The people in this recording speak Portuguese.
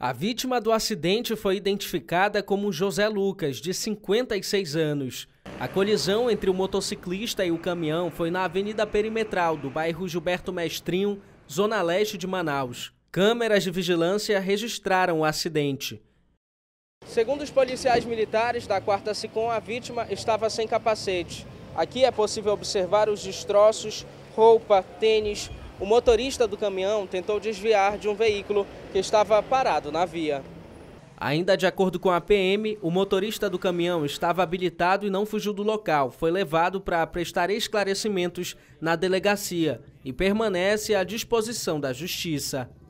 A vítima do acidente foi identificada como José Lucas, de 56 anos. A colisão entre o motociclista e o caminhão foi na Avenida Perimetral do bairro Gilberto Mestrinho, zona leste de Manaus. Câmeras de vigilância registraram o acidente. Segundo os policiais militares da 4 SICOM, a vítima estava sem capacete. Aqui é possível observar os destroços, roupa, tênis, o motorista do caminhão tentou desviar de um veículo que estava parado na via. Ainda de acordo com a PM, o motorista do caminhão estava habilitado e não fugiu do local. Foi levado para prestar esclarecimentos na delegacia e permanece à disposição da Justiça.